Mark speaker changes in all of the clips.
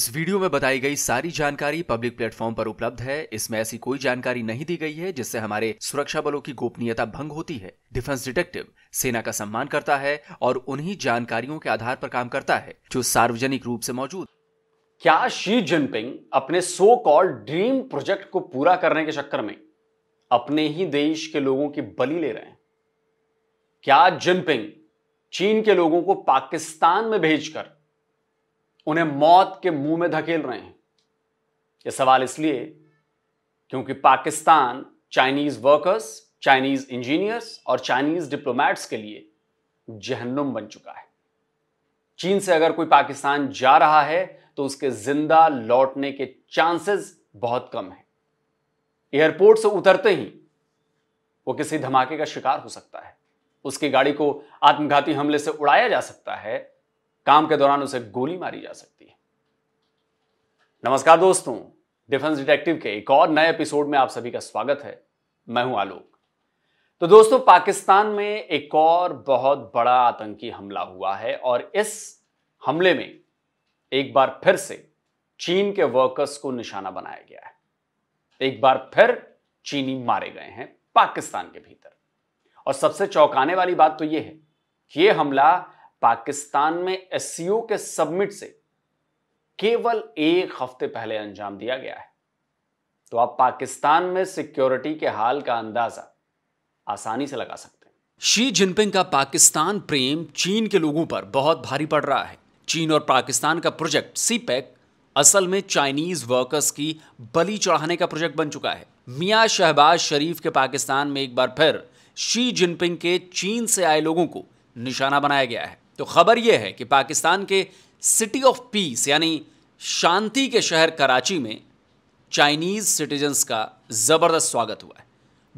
Speaker 1: इस वीडियो में बताई गई सारी जानकारी पब्लिक प्लेटफॉर्म पर उपलब्ध है इसमें ऐसी कोई जानकारी नहीं दी गई है जिससे हमारे सुरक्षा बलों की गोपनीयता भंग होती है डिफेंस डिटेक्टिव सेना का सम्मान करता है और उन्हीं जानकारियों के आधार पर काम करता है जो सार्वजनिक रूप से मौजूद क्या शी जिनपिंग अपने सो कॉल्ड ड्रीम प्रोजेक्ट को पूरा करने के चक्कर में अपने ही देश के लोगों की बलि ले रहे हैं क्या जिनपिंग चीन के लोगों को पाकिस्तान में भेजकर उन्हें मौत के मुंह में धकेल रहे हैं यह सवाल इसलिए क्योंकि Pakistan Chinese workers Chinese engineers और चाइनीज डिप्लोमैट्स के लिए जहन्नुम बन चुका है चीन से अगर कोई पाकिस्तान जा रहा है तो उसके जिंदा लौटने के चांसेस बहुत कम है एयरपोर्ट से उतरते ही वो किसी धमाके का शिकार हो सकता है उसकी गाड़ी को आत्मघाती हमले से उड़ाया जा सकता है काम के दौरान उसे गोली मारी जा सकती है नमस्कार दोस्तों डिफेंस डिटेक्टिव के एक और नए एपिसोड में आप सभी का स्वागत है मैं हूं आलोक तो दोस्तों पाकिस्तान में एक और बहुत बड़ा आतंकी हमला हुआ है और इस हमले में एक बार फिर से चीन के वर्कर्स को निशाना बनाया गया है एक बार फिर चीनी मारे गए हैं पाकिस्तान के भीतर और सबसे चौंकाने वाली बात तो यह है कि यह हमला पाकिस्तान में एस e के सबमिट से केवल एक हफ्ते पहले अंजाम दिया गया है तो आप पाकिस्तान में सिक्योरिटी के हाल का अंदाजा आसानी से लगा सकते हैं शी जिनपिंग का पाकिस्तान प्रेम चीन के लोगों पर बहुत भारी पड़ रहा है चीन और पाकिस्तान का प्रोजेक्ट सीपैक e असल में चाइनीज वर्कर्स की बलि चढ़ाने का प्रोजेक्ट बन चुका है मियां शहबाज शरीफ के पाकिस्तान में एक बार फिर शी जिनपिंग के चीन से आए लोगों को निशाना बनाया गया है तो खबर यह है कि पाकिस्तान के सिटी ऑफ पीस यानी शांति के शहर कराची में चाइनीज़ सिटीजन्स का ज़बरदस्त स्वागत हुआ है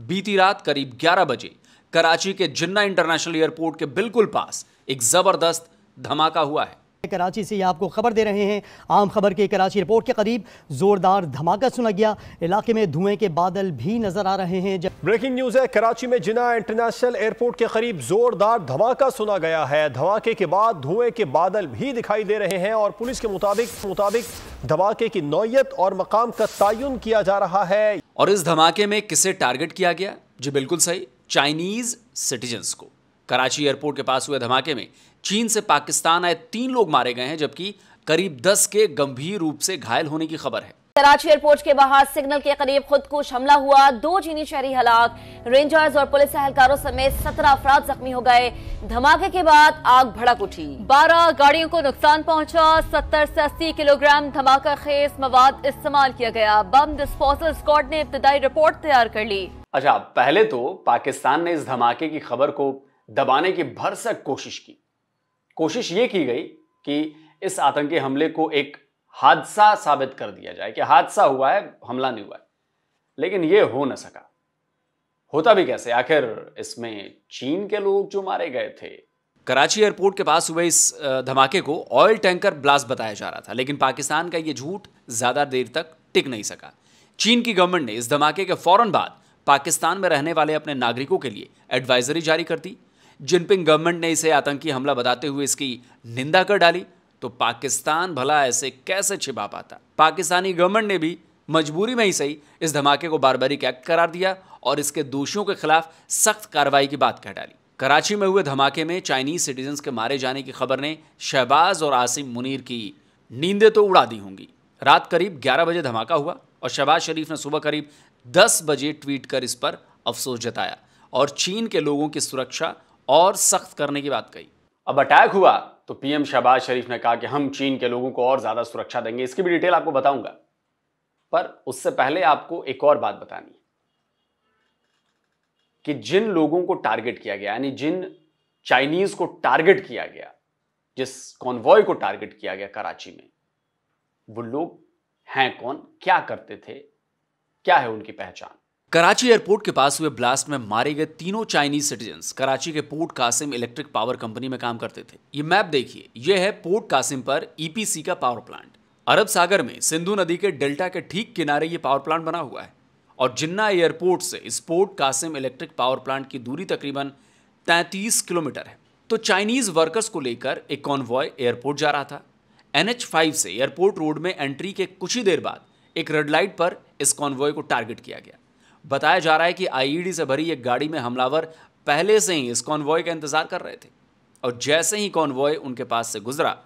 Speaker 1: बीती रात करीब 11 बजे कराची के जिन्ना इंटरनेशनल एयरपोर्ट के बिल्कुल पास एक ज़बरदस्त धमाका हुआ है कराची से आपको खबर दे रहे हैं आम खबर के कराची रिपोर्ट के करीब जोरदार धमाका सुना गया इलाके में धुएं के बादल भी नजर आ रहे हैं ब्रेकिंग न्यूज है कराची में जिना इंटरनेशनल एयरपोर्ट के करीब जोरदार धमाका सुना गया है धमाके के बाद धुएं के बादल भी दिखाई दे रहे हैं और पुलिस के मुताबिक मुताबिक धमाके की नोयत और मकाम का तयन किया जा रहा है और इस धमाके में किसे टारगेट किया गया जी बिल्कुल सही चाइनीज सिटीजन को कराची एयरपोर्ट के पास हुए धमाके में चीन से पाकिस्तान आए तीन लोग मारे गए हैं जबकि करीब दस के गंभीर रूप से घायल होने की खबर है कराची एयरपोर्ट के बाहर सिग्नल के करीब खुदकुश हमला हुआ दो चीनी शहरी हलाक रेंजर्स और पुलिस एहलकारों समेत सत्रह अफराध जख्मी हो गए धमाके के बाद आग भड़क उठी बारह गाड़ियों को नुकसान पहुंचा सत्तर से अस्सी
Speaker 2: किलोग्राम धमाका खेस मवाद इस्तेमाल किया गया बम डिस्पोजल स्क्वाड ने इब्तदाई रिपोर्ट तैयार कर ली
Speaker 1: अच्छा पहले तो पाकिस्तान ने इस धमाके की खबर को दबाने की भरसक कोशिश की कोशिश ये की गई कि इस आतंकी हमले को एक हादसा साबित कर दिया जाए कि हादसा हुआ है हमला नहीं हुआ है लेकिन ये हो न सका होता भी कैसे आखिर इसमें चीन के लोग जो मारे गए थे कराची एयरपोर्ट के पास हुए इस धमाके को ऑयल टैंकर ब्लास्ट बताया जा रहा था लेकिन पाकिस्तान का यह झूठ ज़्यादा देर तक टिक नहीं सका चीन की गवर्नमेंट ने इस धमाके के फौरन बाद पाकिस्तान में रहने वाले अपने नागरिकों के लिए एडवाइजरी जारी कर दी जिनपिंग गवर्नमेंट ने इसे आतंकी हमला बताते हुए इसकी निंदा कर डाली तो पाकिस्तान भला ऐसे कैसे छिपा पाता पाकिस्तानी गवर्नमेंट ने भी मजबूरी में ही सही इस धमाके को बारबरिक एक्ट करार दिया और इसके दोषियों के खिलाफ सख्त कार्रवाई की बात कह डाली कराची में हुए धमाके में चाइनीज सिटीजन के मारे जाने की खबर ने शहबाज और आसिम मुनीर की नींदें तो उड़ा दी होंगी रात करीब 11 बजे धमाका हुआ और शहबाज शरीफ ने सुबह करीब 10 बजे ट्वीट कर इस पर अफसोस जताया और चीन के लोगों की सुरक्षा और सख्त करने की बात कही अब अटैक हुआ तो पीएम शहबाज शरीफ ने कहा कि हम चीन के लोगों को और ज्यादा सुरक्षा देंगे इसकी भी डिटेल आपको बताऊंगा पर उससे पहले आपको एक और बात बतानी है कि जिन लोगों को टारगेट किया गया यानी जिन चाइनीज को टारगेट किया गया जिस कॉन्वॉय को टारगेट किया गया कराची में वो लोग हैं कौन क्या करते थे क्या है उनकी पहचान कराची एयरपोर्ट के पास हुए ब्लास्ट में मारे गए तीनों चाइनीज सिटीजन्स कराची के port Qasim electric power company में काम करते थे ये मैप देखिए यह है पोर्ट कासिम पर ईपीसी e का पावर प्लांट अरब सागर में सिंधु नदी के डेल्टा के ठीक किनारे ये पावर प्लांट बना हुआ है और जिन्ना एयरपोर्ट से इस port Qasim electric power plant की दूरी तकरीबन तैंतीस किलोमीटर है तो चाइनीज वर्कर्स को लेकर एक कॉन्वॉय एयरपोर्ट जा रहा था एन से एयरपोर्ट रोड में एंट्री के कुछ ही देर बाद एक रेड लाइट पर इस कॉन्वॉय को टारगेट किया गया बताया जा रहा है कि आईईडी e से भरी एक गाड़ी में हमलावर पहले से ही इस कॉन्वॉय का इंतजार कर रहे थे और जैसे ही कॉन्वॉय उनके पास से गुजरा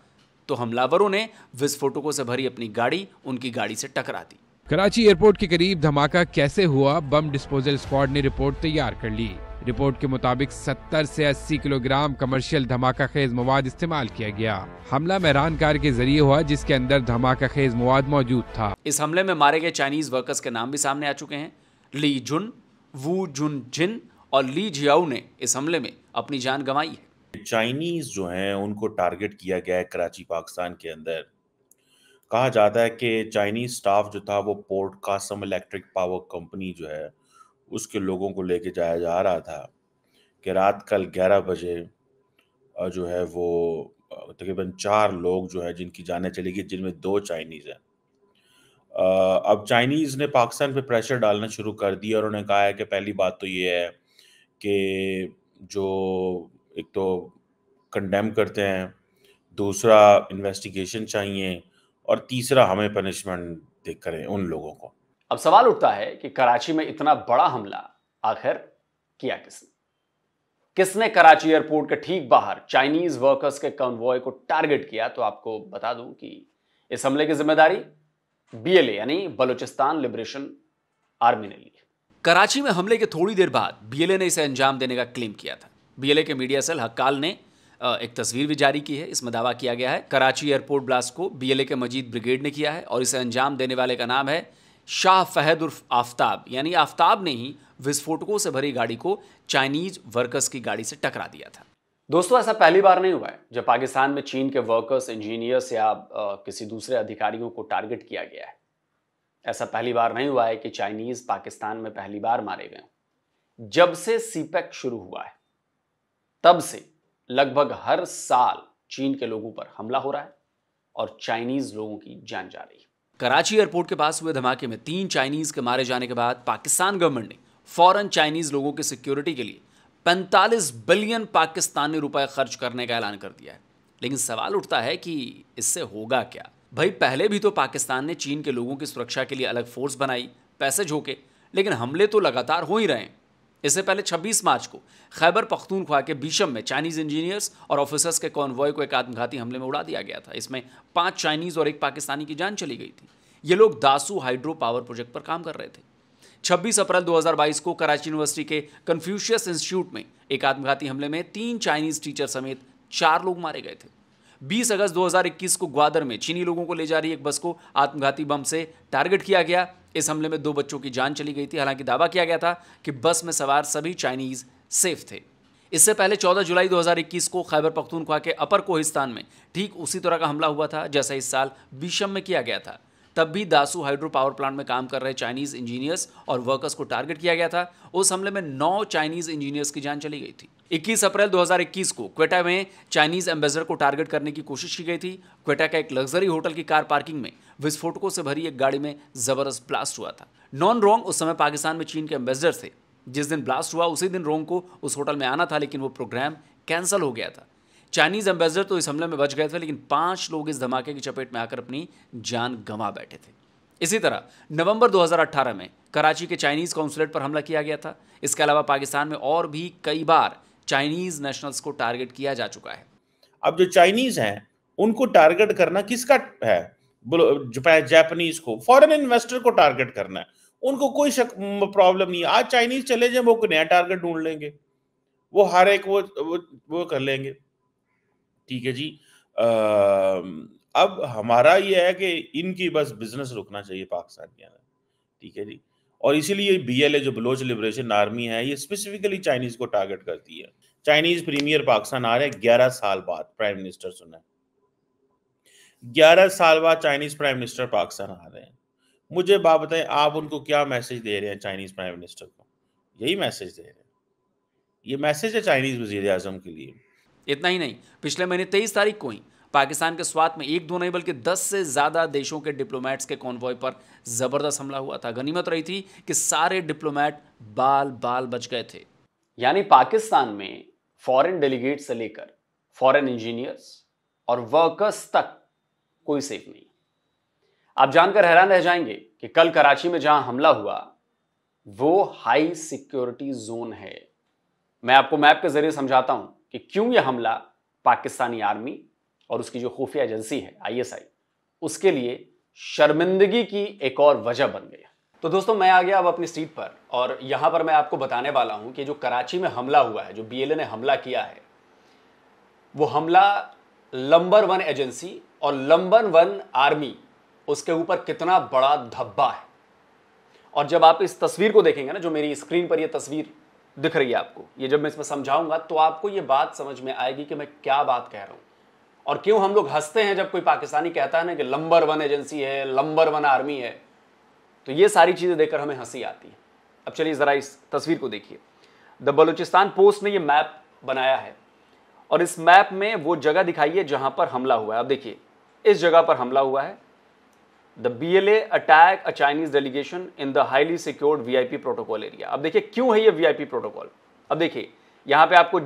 Speaker 1: तो हमलावरों ने विस्फोटकों से भरी अपनी गाड़ी उनकी गाड़ी से टकरा दी कराची एयरपोर्ट के करीब धमाका कैसे हुआ बम डिस्पोजल स्क्वाड ने रिपोर्ट तैयार कर ली रिपोर्ट के मुताबिक 70 से 80 किलोग्राम कमर्शियल धमाका खेज मवाद इस्तेमाल किया गया हमला मेहरान कार के जरिए हुआ जिसके अंदर धमाका खेज मवाद मौजूद था इस हमले में मारे गए चाइनीज वर्कर्स के नाम भी सामने आ चुके हैं ली जुन वू जुन जिन और ली जियाओ ने इस हमले में अपनी जान गंवाई
Speaker 2: है चाइनीज जो हैं उनको टारगेट किया गया है कराची पाकिस्तान के अंदर कहा जाता है कि चाइनीज स्टाफ जो था वो port Qasim electric power company जो है उसके लोगों को लेके जाया जा रहा था कि रात कल 11 बजे जो है वो तकरीबन चार लोग जो है जिनकी जाने चली गई जिनमें दो चाइनीज़ हैं अब चाइनीज़ ने पाकिस्तान पे प्रेशर डालना शुरू कर दिया और उन्होंने कहा है कि पहली बात तो ये है कि जो एक तो कंडेम करते हैं दूसरा इन्वेस्टिगेशन चाहिए और तीसरा हमें पनिशमेंट दे करें उन लोगों को
Speaker 1: अब सवाल उठता है कि कराची में इतना बड़ा हमला आखिर किया किसने किसने कराची एयरपोर्ट के ठीक बाहर चाइनीज वर्कर्स के कन्वॉय को टारगेट किया तो आपको बता दूं कि इस हमले की जिम्मेदारी बीएलए यानी बलूचिस्तान लिबरेशन आर्मी ने ली कराची में हमले के थोड़ी देर बाद बीएलए ने इसे अंजाम देने का क्लेम किया था बीएलए के मीडिया सेल हक्काल ने एक तस्वीर भी जारी की है इसमें दावा किया गया है कराची एयरपोर्ट ब्लास्ट को बीएलए के मजीद ब्रिगेड ने किया है और इसे अंजाम देने वाले का नाम है शाह फहद उर्फ आफ्ताब यानी आफ्ताब ने ही विस्फोटकों से भरी गाड़ी को चाइनीज वर्कर्स की गाड़ी से टकरा दिया था दोस्तों ऐसा पहली बार नहीं हुआ है जब पाकिस्तान में चीन के वर्कर्स इंजीनियर्स या किसी दूसरे अधिकारियों को टारगेट किया गया है ऐसा पहली बार नहीं हुआ है कि चाइनीज पाकिस्तान में पहली बार मारे गए जब से सीपेक e शुरू हुआ है तब से लगभग हर साल चीन के लोगों पर हमला हो रहा है और चाइनीज लोगों की जान जा रही है कराची एयरपोर्ट के पास हुए धमाके में तीन चाइनीज के मारे जाने के बाद पाकिस्तान गवर्नमेंट ने फौरन चाइनीज लोगों की सिक्योरिटी के लिए पैंतालीस बिलियन पाकिस्तानी रुपए खर्च करने का ऐलान कर दिया है लेकिन सवाल उठता है कि इससे होगा क्या भाई पहले भी तो पाकिस्तान ने चीन के लोगों की सुरक्षा के लिए अलग फोर्स बनाई पैसे झोंके लेकिन हमले तो लगातार हो ही रहे हैं इससे पहले 26 मार्च को खैबर पख्तूनख्वा के बीशम में चाइनीज इंजीनियर्स और ऑफिसर्स के कॉन्वॉय को एक आत्मघाती हमले में उड़ा दिया गया था इसमें पांच चाइनीज और एक पाकिस्तानी की जान चली गई थी ये लोग दासू हाइड्रो पावर प्रोजेक्ट पर काम कर रहे थे 26 अप्रैल 2022 को कराची यूनिवर्सिटी के कन्फ्यूशियस इंस्टीट्यूट में एक आत्मघाती हमले में तीन चाइनीज टीचर समेत चार लोग मारे गए थे 20 अगस्त 2021 को ग्वादर में चीनी लोगों को ले जा रही एक बस को आत्मघाती बम से टारगेट किया गया इस हमले में दो बच्चों की जान चली गई थी हालांकि दावा किया गया था कि बस में सवार सभी चाइनीज सेफ थे इससे पहले 14 जुलाई 2021 को खैबर पख्तूनख्वा के अपर कोहिस्तान में ठीक उसी तरह का हमला हुआ था जैसा इस साल बीशम में किया गया था तब भी दासू हाइड्रो पावर प्लांट में काम कर रहे चाइनीज इंजीनियर्स और वर्कर्स को टारगेट किया गया था उस हमले में नौ चाइनीज इंजीनियर्स की जान चली गई थी 21 अप्रैल 2021 को क्वेटा में चाइनीज एम्बेसडर को टारगेट करने की कोशिश की गई थी क्वेटा का एक लग्जरी होटल की कार पार्किंग में विस्फोटकों से भरी एक गाड़ी में जबरदस्त ब्लास्ट हुआ था नॉन रोंग उस समय पाकिस्तान में चीन के एम्बेसडर थे जिस दिन ब्लास्ट हुआ उसी दिन रोंग को उस होटल में आना था लेकिन वो प्रोग्राम कैंसिल हो गया था चाइनीज़ एम्बेसडर तो इस हमले में बच गए थे लेकिन पांच लोग इस धमाके की चपेट में आकर अपनी जान गंवा बैठे थे इसी तरह नवंबर 2018 में कराची के चाइनीज़ कॉन्सुलेट पर हमला किया गया था इसके अलावा पाकिस्तान में और भी कई बार चाइनीज़ नेशनल्स को टारगेट किया जा चुका है
Speaker 2: अब जो चाइनीज़ हैं उनको टारगेट करना किसका है जापानीज को फॉरेन इन्वेस्टर को टारगेट करना है उनको कोई शक प्रॉब्लम नहीं आज चाइनीज चले जाए वो नया टारगेट ढूंढ लेंगे वो हर एक वो वो, वो कर लेंगे ठीक है जी आ, अब हमारा ये है कि इनकी बस बिजनेस रुकना चाहिए पाकिस्तान के अंदर ठीक है जी और इसीलिए बी एल ए जो बलोच लिबरेशन आर्मी है ये स्पेसिफिकली चाइनीज को टारगेट करती है चाइनीज प्रीमियर पाकिस्तान आ रहे हैं ग्यारह साल बाद प्राइम मिनिस्टर सुना ग्यारह साल बाद चाइनीज प्राइम मिनिस्टर पाकिस्तान आ रहे हैं मुझे बात बताएं आप उनको क्या मैसेज दे रहे हैं चाइनीज प्राइम मिनिस्टर को यही मैसेज दे रहे हैं ये मैसेज है चाइनीज वजीर अजम के लिए
Speaker 1: इतना ही नहीं पिछले महीने तेईस तारीख को ही पाकिस्तान के स्वात में एक दो नहीं बल्कि दस से ज़्यादा देशों के डिप्लोमेट्स के कॉन्वॉय पर ज़बरदस्त हमला हुआ था गनीमत रही थी कि सारे डिप्लोमेट बाल बाल बच गए थे यानी पाकिस्तान में फॉरेन डेलीगेट से लेकर फॉरेन इंजीनियर्स और वर्कर्स तक कोई सेफ नहीं आप जानकर हैरान रह जाएंगे कि कल कराची में जहां हमला हुआ वो हाई सिक्योरिटी जोन है मैं आपको मैप के जरिए समझाता हूं कि क्यों यह हमला पाकिस्तानी आर्मी और उसकी जो खुफिया एजेंसी है आईएसआई उसके लिए शर्मिंदगी की एक और वजह बन गया तो दोस्तों मैं आ गया अब अपनी सीट पर और यहां पर मैं आपको बताने वाला हूं कि जो कराची में हमला हुआ है जो बी ने हमला किया है वो हमला लंबर वन एजेंसी और लंबन वन आर्मी उसके ऊपर कितना बड़ा धब्बा है और जब आप इस तस्वीर को देखेंगे ना जो मेरी स्क्रीन पर ये तस्वीर दिख रही है आपको ये जब मैं इसमें समझाऊंगा तो आपको ये बात समझ में आएगी कि मैं क्या बात कह रहा हूं और क्यों हम लोग हंसते हैं जब कोई पाकिस्तानी कहता है ना कि लंबर वन एजेंसी है लंबर वन आर्मी है तो ये सारी चीज़ें देखकर हमें हंसी आती है अब चलिए ज़रा इस तस्वीर को देखिए द बलूचिस्तान पोस्ट ने ये मैप बनाया है और इस मैप में वो जगह दिखाई है जहां पर हमला हुआ है अब देखिए इस जगह पर हमला हुआ है the a attack a Chinese delegation in the highly secured V I P protocol area अब देखिए क्यों है ये पी प्रोटोकॉल अब देखिए यहां पे आपको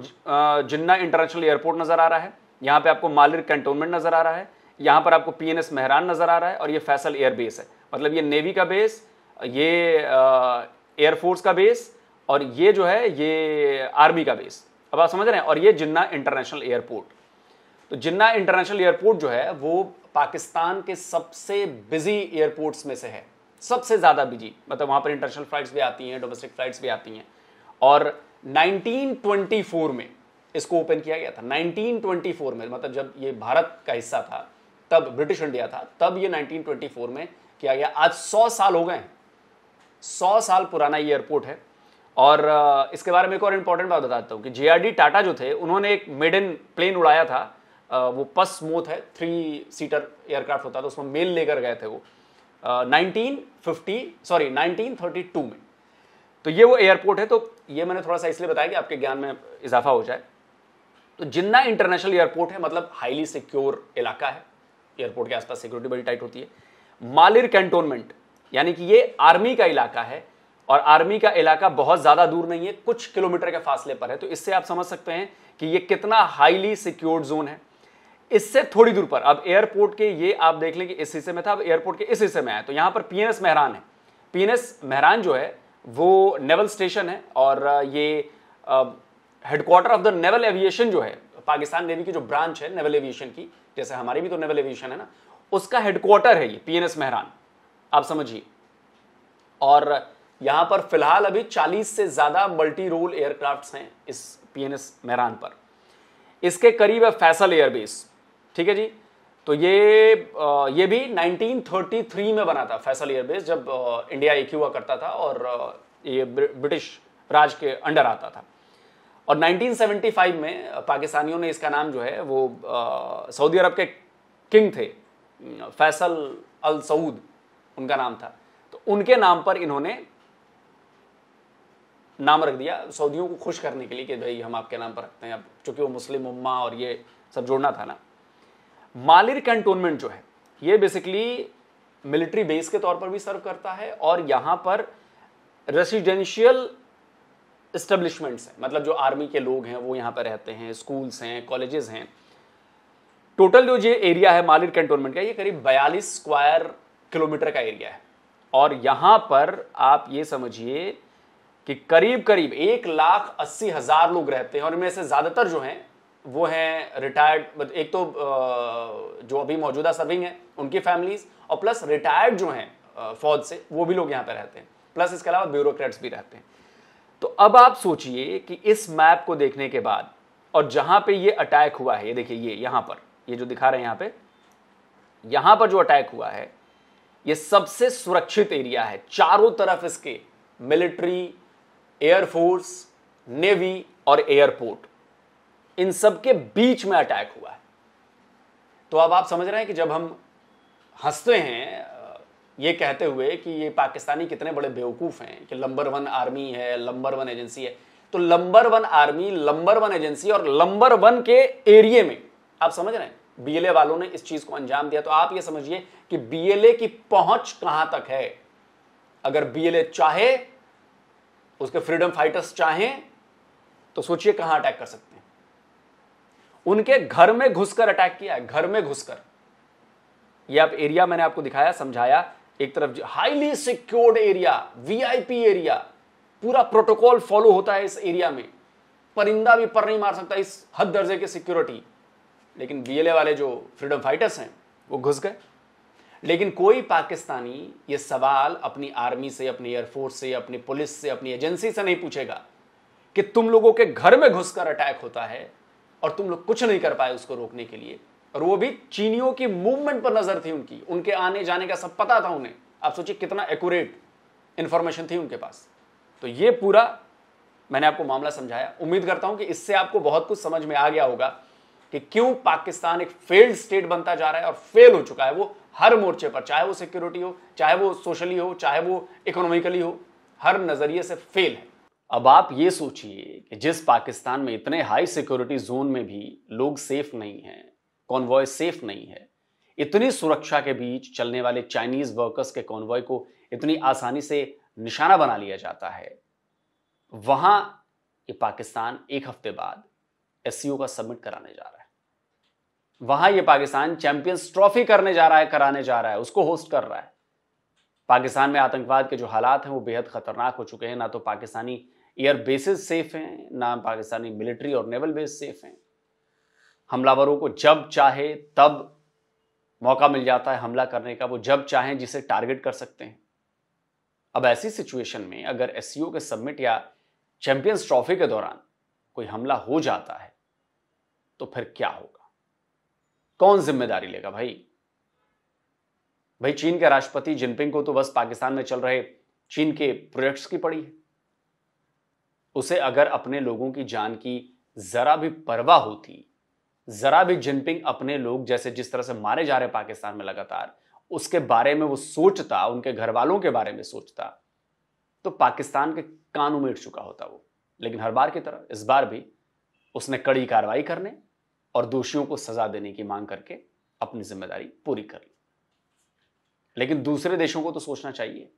Speaker 1: जिन्ना इंटरनेशनल एयरपोर्ट नजर आ रहा है यहां पे आपको मालिर कैंटोनमेंट नजर आ रहा है यहां पर आपको पी एन एस मेहरान नजर आ रहा है और ये फैसल एयरबेस है मतलब ये नेवी का बेस ये एयरफोर्स का बेस और ये जो है ये आर्मी का बेस अब आप समझ रहे हैं और ये जिन्ना इंटरनेशनल एयरपोर्ट तो जिन्ना इंटरनेशनल एयरपोर्ट जो है वो पाकिस्तान के सबसे बिजी एयरपोर्ट्स में से है सबसे ज़्यादा बिजी मतलब वहां पर इंटरनेशनल फ्लाइट्स भी आती हैं डोमेस्टिक फ्लाइट्स भी आती हैं और 1924 में इसको ओपन किया गया था 1924 में मतलब जब ये भारत का हिस्सा था तब ब्रिटिश इंडिया था तब ये 1924 में किया गया आज 100 साल हो गए सौ साल पुराना ये एयरपोर्ट है और इसके बारे में एक और इंपॉर्टेंट बात बताता हूँ कि जे टाटा जो थे उन्होंने एक मेडन प्लेन उड़ाया था वो पस मोथ है थ्री सीटर एयरक्राफ्ट होता था उसमें मेल लेकर गए थे वो nineteen fifty sorry nineteen thirty two में तो ये वो एयरपोर्ट है तो ये मैंने थोड़ा सा इसलिए बताया कि आपके ज्ञान में इजाफा हो जाए तो जिन्ना इंटरनेशनल एयरपोर्ट है मतलब हाईली सिक्योर इलाका है एयरपोर्ट के आसपास सिक्योरिटी बड़ी टाइट होती है मालिर कैंटोनमेंट यानी कि ये आर्मी का इलाका है और आर्मी का इलाका बहुत ज़्यादा दूर नहीं है कुछ किलोमीटर के फासले पर है तो इससे आप समझ सकते हैं कि ये कितना हाईली सिक्योर्ड जोन है इससे थोड़ी दूर पर अब एयरपोर्ट के ये आप देख लें कि इस हिस्से में था अब एयरपोर्ट के इस हिस्से में आए तो यहाँ पर पीएनएस मेहरान है पीएनएस मेहरान जो है वो नेवल स्टेशन है और ये headquarter of the naval aviation जो है पाकिस्तान नेवी की जो ब्रांच है नेवल एविएशन की जैसे हमारी भी तो नेवल एविएशन है ना उसका हेडक्वार्टर है ये पीएनएस मेहरान आप समझिए और यहाँ पर फिलहाल अभी 40 से ज़्यादा मल्टी रोल एयरक्राफ्ट्स हैं इस पीएनएस मेहरान पर इसके करीब है फैसल एयरबेस ठीक है जी तो ये ये भी 1933 में बना था फैसल एयरबेस जब इंडिया एक हुआ करता था और ये ब्रिटिश राज के अंडर आता था और 1975 में पाकिस्तानियों ने इसका नाम जो है वो सऊदी अरब के किंग थे फैसल अल सऊद उनका नाम था तो उनके नाम पर इन्होंने नाम रख दिया सऊदियों को खुश करने के लिए कि भाई हम आपके नाम पर रखते हैं अब चूंकि वो मुस्लिम उम्मा और ये सब जोड़ना था ना मालिर कैंटोनमेंट जो है ये बेसिकली मिलिट्री बेस के तौर पर भी सर्व करता है और यहाँ पर रेसिडेंशियल इस्टेब्लिशमेंट्स हैं मतलब जो आर्मी के लोग हैं वो यहाँ पर रहते हैं स्कूल्स हैं कॉलेजेस हैं टोटल जो ये एरिया है मालिर कैंटोनमेंट का ये करीब बयालीस स्क्वायर किलोमीटर का एरिया है और यहाँ पर आप ये समझिए कि करीब करीब एक लाख अस्सी हजार लोग रहते हैं और इनमें से ज़्यादातर जो हैं वो हैं रिटायर्ड मतलब एक तो जो अभी मौजूदा सर्विंग है उनकी फैमिलीज और प्लस रिटायर्ड जो हैं फौज से वो भी लोग यहाँ पर रहते हैं प्लस इसके अलावा ब्यूरोक्रेट्स भी रहते हैं तो अब आप सोचिए कि इस मैप को देखने के बाद और जहां पे ये अटैक हुआ है ये देखिए ये यहां पर ये जो दिखा रहे हैं यहां पे यहां पर जो अटैक हुआ है ये सबसे सुरक्षित एरिया है चारों तरफ इसके मिलिट्री एयरफोर्स नेवी और एयरपोर्ट इन सब के बीच में अटैक हुआ है तो अब आप समझ रहे हैं कि जब हम हंसते हैं ये कहते हुए कि ये पाकिस्तानी कितने बड़े बेवकूफ़ हैं कि लंबर वन आर्मी है लंबर वन एजेंसी है तो number one army number one agency और लंबर वन के एरिए में आप समझ रहे हैं बीएलए वालों ने इस चीज को अंजाम दिया तो आप ये समझिए कि बीएलए की पहुंच कहां तक है अगर बीएलए चाहे उसके फ्रीडम फाइटर्स चाहें तो सोचिए कहां अटैक कर सकते हैं उनके घर में घुसकर अटैक किया है घर में घुसकर ये आप एरिया मैंने आपको दिखाया समझाया एक तरफ highly secured area VIP area पूरा प्रोटोकॉल फॉलो होता है इस एरिया में परिंदा भी पर नहीं मार सकता इस हद दर्जे की सिक्योरिटी लेकिन बीएलए वाले जो फ्रीडम फाइटर्स हैं वो घुस गए लेकिन कोई पाकिस्तानी ये सवाल अपनी आर्मी से अपनी एयरफोर्स से अपनी पुलिस से अपनी एजेंसी से नहीं पूछेगा कि तुम लोगों के घर में घुसकर अटैक होता है और तुम लोग कुछ नहीं कर पाए उसको रोकने के लिए और वो भी चीनियों की मूवमेंट पर नजर थी उनकी उनके आने जाने का सब पता था उन्हें आप सोचिए कितना एक्यूरेट इंफॉर्मेशन थी उनके पास तो ये पूरा मैंने आपको मामला समझाया उम्मीद करता हूं कि इससे आपको बहुत कुछ समझ में आ गया होगा कि क्यों पाकिस्तान एक फेल्ड स्टेट बनता जा रहा है और फेल हो चुका है वो हर मोर्चे पर चाहे वो सिक्योरिटी हो चाहे वो सोशली हो चाहे वो इकोनॉमिकली हो हर नजरिए से फेल है अब आप ये सोचिए कि जिस पाकिस्तान में इतने हाई सिक्योरिटी जोन में भी लोग सेफ नहीं हैं कॉन्वॉय सेफ नहीं है इतनी सुरक्षा के बीच चलने वाले चाइनीज वर्कर्स के कॉन्वॉय को इतनी आसानी से निशाना बना लिया जाता है वहां ये पाकिस्तान एक हफ्ते बाद एस का सबमिट कराने जा रहा है वहां ये पाकिस्तान चैंपियंस ट्रॉफी करने जा रहा है कराने जा रहा है उसको होस्ट कर रहा है पाकिस्तान में आतंकवाद के जो हालात हैं वो बेहद खतरनाक हो चुके हैं ना तो पाकिस्तानी एयर बेसिस सेफ हैं ना पाकिस्तानी मिलिट्री और नेवल बेस सेफ हैं हमलावरों को जब चाहे तब मौका मिल जाता है हमला करने का वो जब चाहें जिसे टारगेट कर सकते हैं अब ऐसी सिचुएशन में अगर एस e के सबमिट या चैंपियंस ट्रॉफी के दौरान कोई हमला हो जाता है तो फिर क्या होगा कौन जिम्मेदारी लेगा भाई भाई चीन के राष्ट्रपति जिनपिंग को तो बस पाकिस्तान में चल रहे चीन के प्रोजेक्ट्स की पड़ी है उसे अगर अपने लोगों की जान की ज़रा भी परवाह होती ज़रा भी जिनपिंग अपने लोग जैसे जिस तरह से मारे जा रहे पाकिस्तान में लगातार उसके बारे में वो सोचता उनके घर वालों के बारे में सोचता तो पाकिस्तान के कान उमेट चुका होता वो लेकिन हर बार की तरह इस बार भी उसने कड़ी कार्रवाई करने और दोषियों को सजा देने की मांग करके अपनी जिम्मेदारी पूरी कर ली लेकिन दूसरे देशों को तो सोचना चाहिए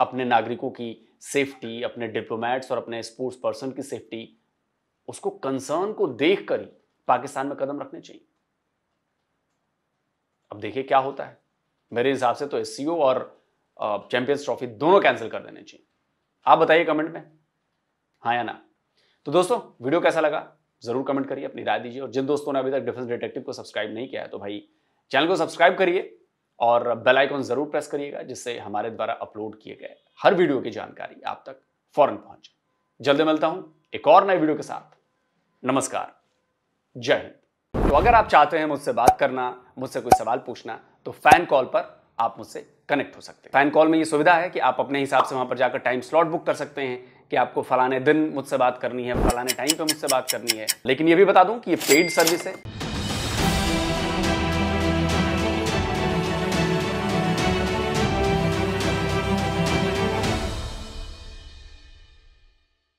Speaker 1: अपने नागरिकों की सेफ्टी अपने डिप्लोमेट्स और अपने स्पोर्ट्स पर्सन की सेफ्टी उसको कंसर्न को देख कर ही पाकिस्तान में कदम रखने चाहिए अब देखिए क्या होता है मेरे हिसाब से तो एस और चैंपियंस ट्रॉफी दोनों कैंसिल कर देने चाहिए आप बताइए कमेंट में हाँ या ना तो दोस्तों वीडियो कैसा लगा जरूर कमेंट करिए अपनी राय दीजिए और जिन दोस्तों ने अभी तक डिफेंस डिटेक्टिव को सब्सक्राइब नहीं किया है तो भाई चैनल को सब्सक्राइब करिए और बेल आइकॉन ज़रूर प्रेस करिएगा जिससे हमारे द्वारा अपलोड किए गए हर वीडियो की जानकारी आप तक फौरन पहुंचे जल्दी मिलता हूं एक और नए वीडियो के साथ नमस्कार जय हिंद तो अगर आप चाहते हैं मुझसे बात करना मुझसे कोई सवाल पूछना तो फैन कॉल पर आप मुझसे कनेक्ट हो सकते हैं फैन कॉल में यह सुविधा है कि आप अपने हिसाब से वहां पर जाकर टाइम स्लॉट बुक कर सकते हैं कि आपको फलाने दिन मुझसे बात करनी है फलाने टाइम पर मुझसे बात करनी है लेकिन यह भी बता दूं कि ये पेड सर्विस है